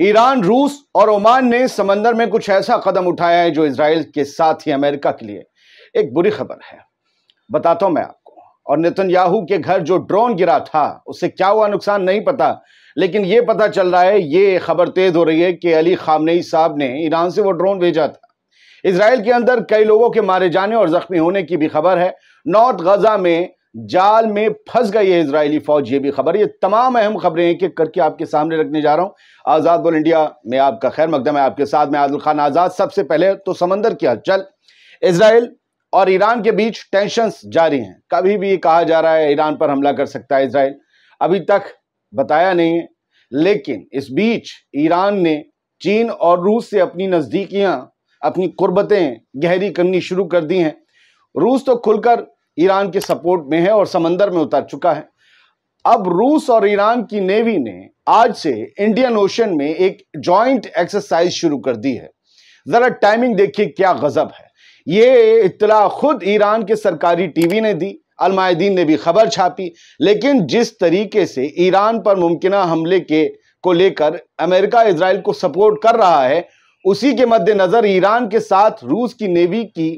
Iran रूस और Oman ने समंदर में कुछ ऐसा कदम उठाया है जो इसराइल के साथ ही अमेरिका के लिए एक बुरी खबर है बताता हूं मैं आपको और नितिन याहू के घर जो ड्रोन गिरा था उससे क्या हुआ नुकसान नहीं पता लेकिन ये पता चल रहा है ये खबर तेज हो रही है कि अली खामनई साहब ने ईरान से वो ड्रोन भेजा था इसराइल के अंदर कई लोगों के मारे जाने और जख्मी होने की भी खबर है नॉर्थ गजा में जाल में फंस गई है इसराइली फौज ये भी खबर ये तमाम अहम खबरें हैं कि करके आपके सामने रखने जा रहा हूं आज़ाद बोल इंडिया में आपका खैर मकदम है आपके साथ में आदुल खान आज़ाद सबसे पहले तो समंदर की हलचल इसराइल और ईरान के बीच टेंशन जारी हैं कभी भी कहा जा रहा है ईरान पर हमला कर सकता है इसराइल अभी तक बताया नहीं है लेकिन इस बीच ईरान ने चीन और रूस से अपनी नजदीकियां अपनी कुर्बतें गहरी करनी शुरू कर दी हैं रूस तो खुलकर ईरान के सपोर्ट में है और समंदर में उतर चुका है अब रूस और ईरान की नेवी ने आज से इंडियन ओशन में एक जॉइंट एक्सरसाइज शुरू कर दी है जरा टाइमिंग देखिए क्या गजब है ये इतला खुद ईरान के सरकारी टीवी ने दी अलमायदीन ने भी खबर छापी लेकिन जिस तरीके से ईरान पर मुमकिन हमले के को लेकर अमेरिका इसराइल को सपोर्ट कर रहा है उसी के मद्देनजर ईरान के साथ रूस की नेवी की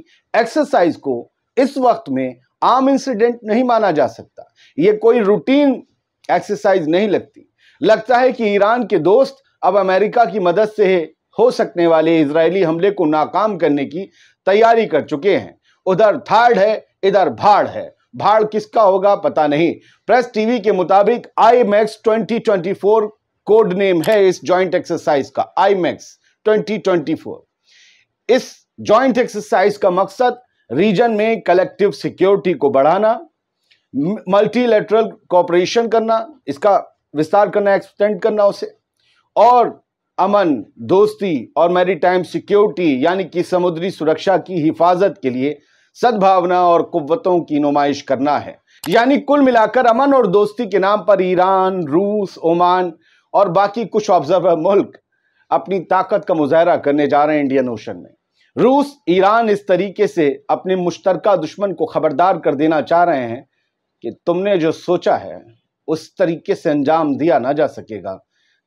एक्सरसाइज को इस वक्त में आम इंसिडेंट नहीं माना जा सकता यह कोई रूटीन एक्सरसाइज नहीं लगती लगता है कि ईरान के दोस्त अब अमेरिका की मदद से हो सकने वाले इसराइली हमले को नाकाम करने की तैयारी कर चुके हैं उधर थार्ड है इधर भाड़ है भाड़ किसका होगा पता नहीं प्रेस टीवी के मुताबिक I Max twenty twenty four code name है इस जॉइंट एक्सरसाइज का I Max twenty twenty four इस जॉइंट एक्सरसाइज का मकसद रीजन में कलेक्टिव सिक्योरिटी को बढ़ाना मल्टीलेटरल कॉपरेशन करना इसका विस्तार करना एक्सटेंड करना उसे और अमन दोस्ती और मैरीटाइम सिक्योरिटी यानी कि समुद्री सुरक्षा की हिफाजत के लिए सद्भावना और कुवतों की नुमाइश करना है यानी कुल मिलाकर अमन और दोस्ती के नाम पर ईरान रूस ओमान और बाकी कुछ ऑब्जर्वर मुल्क अपनी ताकत का मुजाहरा करने जा रहे हैं इंडियन ओशन में रूस ईरान इस तरीके से अपने मुश्तरका दुश्मन को खबरदार कर देना चाह रहे हैं कि तुमने जो सोचा है उस तरीके से अंजाम दिया ना जा सकेगा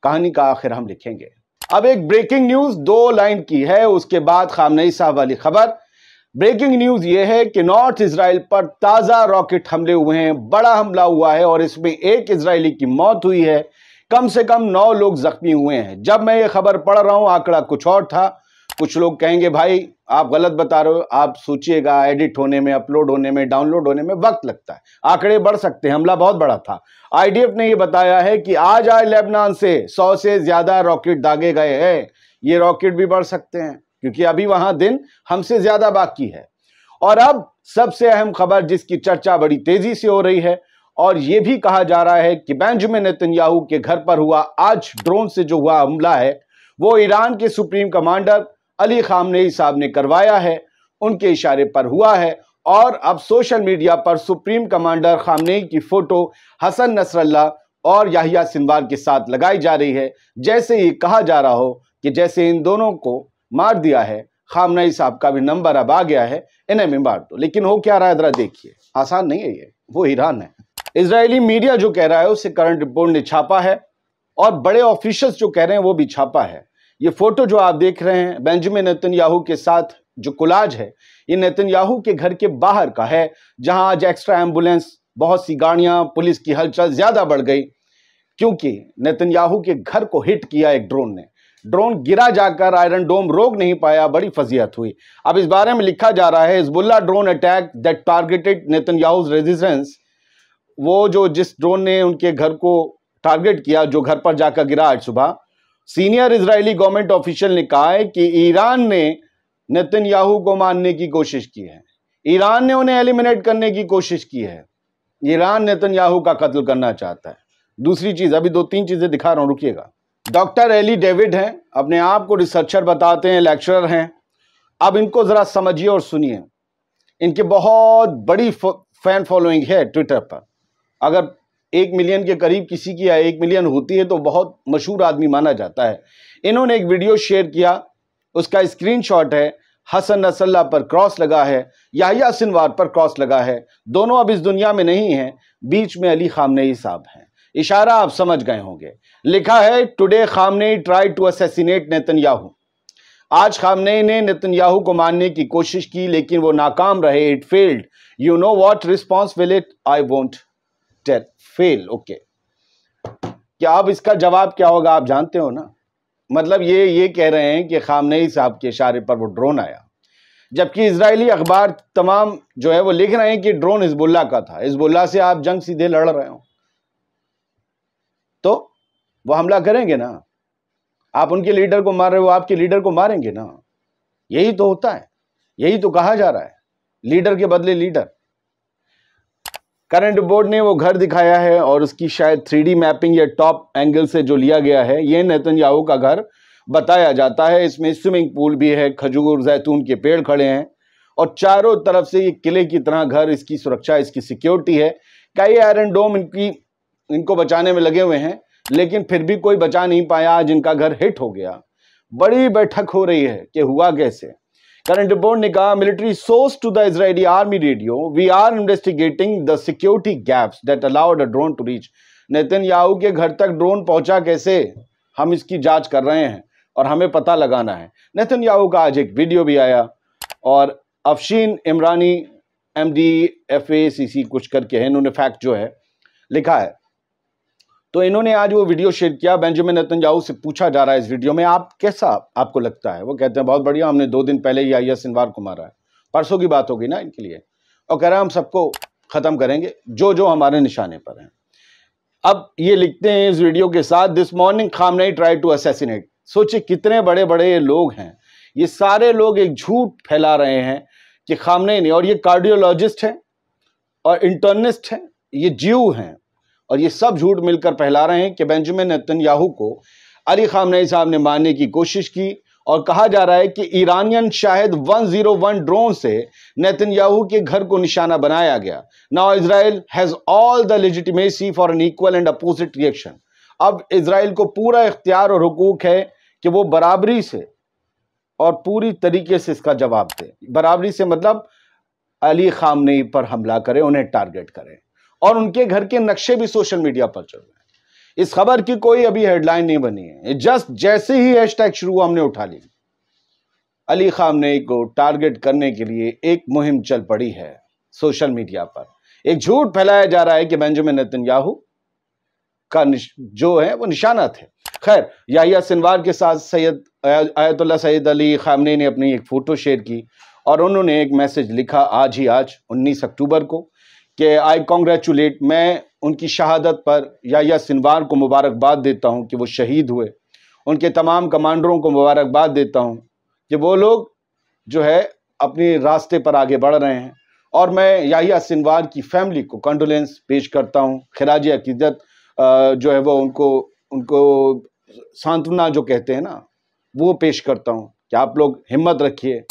कहानी का आखिर हम लिखेंगे अब एक ब्रेकिंग न्यूज दो लाइन की है उसके बाद खामनई साहब वाली खबर ब्रेकिंग न्यूज यह है कि नॉर्थ इसराइल पर ताज़ा रॉकेट हमले हुए हैं बड़ा हमला हुआ है और इसमें एक इसराइली की मौत हुई है कम से कम नौ लोग जख्मी हुए हैं जब मैं ये खबर पढ़ रहा हूं आंकड़ा कुछ और था कुछ लोग कहेंगे भाई आप गलत बता रहे हो आप सोचिएगा एडिट होने में अपलोड होने में डाउनलोड होने में वक्त लगता है आंकड़े बढ़ सकते हैं हमला बहुत बड़ा था आईडीएफ ने यह बताया है कि आज आए लेबनान से सौ से ज़्यादा रॉकेट दागे गए हैं ये रॉकेट भी बढ़ सकते हैं क्योंकि अभी वहां दिन हमसे ज़्यादा बाकी है और अब सबसे अहम खबर जिसकी चर्चा बड़ी तेज़ी से हो रही है और ये भी कहा जा रहा है कि बेंजामिन नेतन्याहू के घर पर हुआ आज ड्रोन से जो हुआ हमला है वो ईरान के सुप्रीम कमांडर अली खामनई साहब ने करवाया है उनके इशारे पर हुआ है और अब सोशल मीडिया पर सुप्रीम कमांडर खामनई की फ़ोटो हसन नसरल्ला और याहिया सिनवार के साथ लगाई जा रही है जैसे ये कहा जा रहा हो कि जैसे इन दोनों को मार दिया है खामनाई साहब का भी नंबर अब आ गया है इन्हें में मार दो लेकिन हो क्या रहा है जरा देखिए आसान नहीं है ये वो ईरान है इसराइली मीडिया जो कह रहा है उसे करंट रिपोर्ट ने छापा है और बड़े ऑफिशियल्स जो कह रहे हैं वो भी छापा है ये फोटो जो आप देख रहे हैं बेंजामिन नेतन्याहू के साथ जो कोलाज है ये नेतन्याहू के घर के बाहर का है जहां आज एक्स्ट्रा एम्बुलेंस बहुत सी गाड़ियां पुलिस की हलचल ज़्यादा बढ़ गई क्योंकि नेतन्याहू के घर को हिट किया एक ड्रोन ने ड्रोन गिरा जाकर आयरन डोम रोक नहीं पाया बड़ी फजीहत हुई अब इस बारे में लिखा जा रहा है Hezbollah drone attack that targeted Netanyahu's residence वो जो जिस ड्रोन ने उनके घर को टारगेट किया जो घर पर जाकर गिरा आज सुबह सीनियर इजरायली गवर्नमेंट ऑफिशियल ने कहा है कि ईरान ने नितिन को मारने की कोशिश की है ईरान ने उन्हें एलिमिनेट करने की कोशिश की है ईरान नितिन का कत्ल करना चाहता है दूसरी चीज़ अभी दो तीन चीज़ें दिखा रहा हूं रुकिएगा डॉक्टर एली डेविड हैं अपने आप को रिसर्चर बताते हैं लेक्चरर हैं अब इनको ज़रा समझिए और सुनिए इनके बहुत बड़ी फैन फॉलोइंग है ट्विटर पर अगर एक मिलियन के करीब किसी की या एक मिलियन होती है तो बहुत मशहूर आदमी माना जाता है इन्होंने एक वीडियो शेयर किया उसका स्क्रीनशॉट है हसन नसल्ला पर क्रॉस लगा है याहिया सिनवार पर क्रॉस लगा है दोनों अब इस दुनिया में नहीं हैं बीच में अली खामनेई साहब हैं इशारा आप समझ गए होंगे लिखा है today Khamenei try to assassinate Netanyahu आज खामनेई ने नेतन्याहू को मारने की कोशिश की लेकिन वो नाकाम रहे it failed you know what response will it I want that fail okay क्या अब इसका जवाब क्या होगा आप जानते हो ना मतलब ये ये कह रहे हैं कि खामनई साहब के इशारे पर वो ड्रोन आया जबकि इसराइली अखबार तमाम जो है वो लिख रहे हैं कि ड्रोन हिजबुल्ला का था हिजबुल्ला से आप जंग सीधे लड़ रहे हो तो वो हमला करेंगे ना आप उनके लीडर को मार रहे हो आपके लीडर को मारेंगे ना यही तो होता है यही तो कहा जा रहा है लीडर के बदले लीडर करंट बोर्ड ने वो घर दिखाया है और उसकी शायद थ्री मैपिंग या टॉप एंगल से जो लिया गया है ये नैतन का घर बताया जाता है इसमें स्विमिंग पूल भी है खजूर जैतून के पेड़ खड़े हैं और चारों तरफ से ये किले की तरह घर इसकी सुरक्षा इसकी सिक्योरिटी है कई आयरन डोम इनकी इनको बचाने में लगे हुए हैं लेकिन फिर भी कोई बचा नहीं पाया आज इनका घर हिट हो गया बड़ी बैठक हो रही है कि हुआ कैसे करंट रिपोर्ट ने कहा military source to the Israeli army radio we are investigating the security gaps that allowed a drone to reach Netanyahu के घर तक ड्रोन पहुंचा कैसे हम इसकी जांच कर रहे हैं और हमें पता लगाना है नितिन याहू का आज एक वीडियो भी आया और अफशीन इमरानी एम डी कुछ करके है इन्होंने फैक्ट जो है लिखा है तो इन्होंने आज वो वीडियो शेयर किया बेंजामिन नतनजाऊ से पूछा जा रहा है इस वीडियो में आप कैसा आपको लगता है वो कहते हैं बहुत बढ़िया हमने दो दिन पहले ही आई एस को मारा है परसों की बात होगी ना इनके लिए और कह रहा है हम सबको ख़त्म करेंगे जो जो हमारे निशाने पर हैं अब ये लिखते हैं इस वीडियो के साथ this morning Khamenei try to assassinate सोचिए कितने बड़े बड़े ये लोग हैं ये सारे लोग एक झूठ फैला रहे हैं कि खामने नहीं और ये कार्डियोलॉजिस्ट हैं और इंटर्निस्ट हैं ये जीव हैं और ये सब झूठ मिलकर फैला रहे हैं कि बेंजामिन नेतन्याहू को अली खामनई साहब ने मारने की कोशिश की और कहा जा रहा है कि ईरानियन शायद 101 ड्रोन से नेतन्याहू के घर को निशाना बनाया गया now Israel has all the legitimacy for an equal and opposite reaction अब इसराइल को पूरा इख्तियार और हकूक है कि वो बराबरी से और पूरी तरीके से इसका जवाब दे बराबरी से मतलब अली खामनई पर हमला करें उन्हें टारगेट करें और उनके घर के नक्शे भी सोशल मीडिया पर चल रहे हैं इस खबर की कोई अभी हेडलाइन नहीं बनी है जस्ट जैसे ही हैशटैग शुरू हमने उठा ली अली खामने को टारगेट करने के लिए एक मुहिम चल पड़ी है सोशल मीडिया पर एक झूठ फैलाया जा रहा है कि बेंजामिन याहू का जो है वो निशाना थे खैर याहिया सिनवार के साथ Sayyed Ayatollah Sayyed Ali Khamenei ने अपनी एक फ़ोटो शेयर की और उन्होंने एक मैसेज लिखा आज ही आज 19 अक्टूबर को कि आई कॉन्ग्रेचुलेट मैं उनकी शहादत पर या सिनवार को मुबारकबाद देता हूँ कि वो शहीद हुए उनके तमाम कमांडरों को मुबारकबाद देता हूँ कि वो लोग जो है अपने रास्ते पर आगे बढ़ रहे हैं और मैं याहिया सिनवार की फैमिली को कंडोलेंस पेश करता हूँ खराज अकीदत जो है वो उनको उनको सांत्वना जो कहते हैं ना वो पेश करता हूँ कि आप लोग हिम्मत रखिए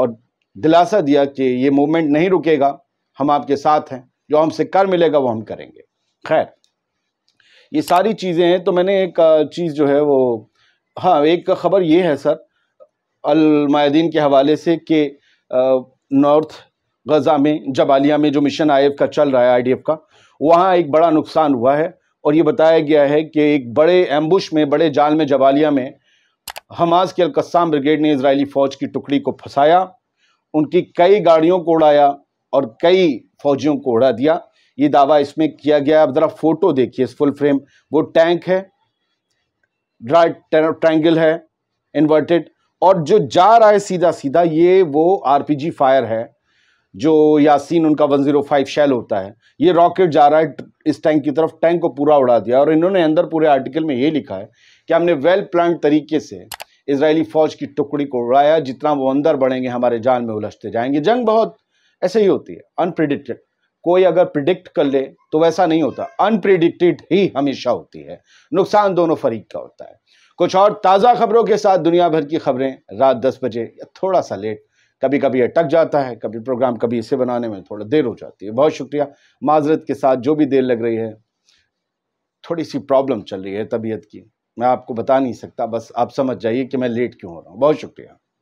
और दिलासा दिया कि ये मूवमेंट नहीं रुकेगा हम आपके साथ हैं जो हमसे कर मिलेगा वो हम करेंगे खैर ये सारी चीज़ें हैं तो मैंने एक चीज़ जो है वो हाँ एक ख़बर ये है सर अलमायदीन के हवाले से कि नॉर्थ गज़ा में जबालिया में जो मिशन आई का चल रहा है आईडीएफ का वहाँ एक बड़ा नुकसान हुआ है और ये बताया गया है कि एक बड़े एम्बुश में बड़े जाल में जबालिया में हमास के अलकस्म ब्रिगेड ने इसराइली फ़ौज की टुकड़ी को फंसाया उनकी कई गाड़ियों को उड़ाया और कई फौजियों को उड़ा दिया ये दावा इसमें किया गया अब ज़रा फ़ोटो देखिए इस फुल फ्रेम वो टैंक है ड्रा ट्रायंगल है इन्वर्टेड और जो जा रहा है सीधा सीधा ये वो आरपीजी फायर है जो यासीन उनका 105 शैल होता है ये रॉकेट जा रहा है इस टैंक की तरफ टैंक को पूरा उड़ा दिया और इन्होंने अंदर पूरे आर्टिकल में ये लिखा है कि हमने वेल प्लान तरीके से इसराइली फ़ौज की टुकड़ी को उड़ाया जितना वो अंदर बढ़ेंगे हमारे जान में उलझते जाएंगे जंग बहुत ऐसे ही होती है अनप्रिडिक्टेड कोई अगर प्रिडिक्ट कर ले तो वैसा नहीं होता अनप्रिडिक्टेड ही हमेशा होती है नुकसान दोनों फरीक का होता है कुछ और ताज़ा खबरों के साथ दुनिया भर की खबरें रात दस बजे या थोड़ा सा लेट कभी कभी अटक जाता है कभी प्रोग्राम कभी इसे बनाने में थोड़ा देर हो जाती है बहुत शुक्रिया माजरत के साथ जो भी देर लग रही है थोड़ी सी प्रॉब्लम चल रही है तबीयत की मैं आपको बता नहीं सकता बस आप समझ जाइए कि मैं लेट क्यों हो रहा हूँ बहुत शुक्रिया